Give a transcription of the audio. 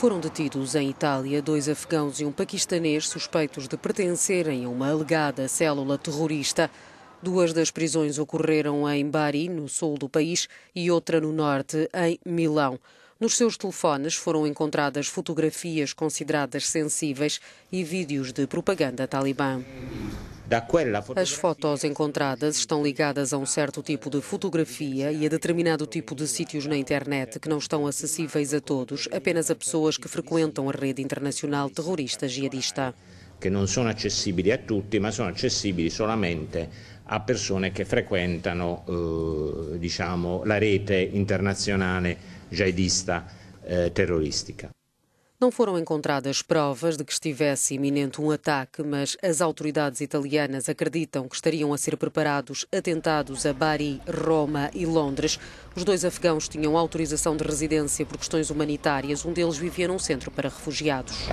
Foram detidos em Itália dois afegãos e um paquistanês suspeitos de pertencerem a uma alegada célula terrorista. Duas das prisões ocorreram em Bari, no sul do país, e outra no norte, em Milão. Nos seus telefones foram encontradas fotografias consideradas sensíveis e vídeos de propaganda talibã. É As fotos encontradas estão ligadas a um certo tipo de fotografia e a determinado tipo de sítios na internet que não estão acessíveis a todos, apenas a pessoas que frequentam a rede internacional terrorista jihadista. Que não são acessíveis a todos, mas são acessíveis solamente a pessoas que frequentam, eh, diciamo, la rete internazionale jihadista eh, terroristica. Não foram encontradas provas de que estivesse iminente um ataque, mas as autoridades italianas acreditam que estariam a ser preparados atentados a Bari, Roma e Londres. Os dois afegãos tinham autorização de residência por questões humanitárias, um deles vivia num centro para refugiados.